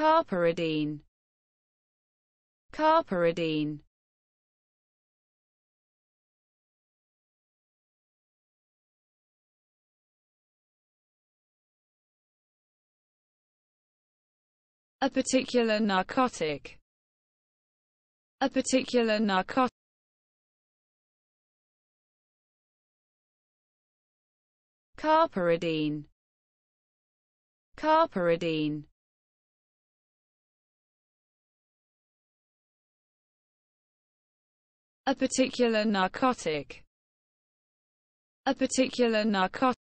carparidine carparidine a particular narcotic a particular narcotic carparidine carparidine a particular narcotic, a particular narcotic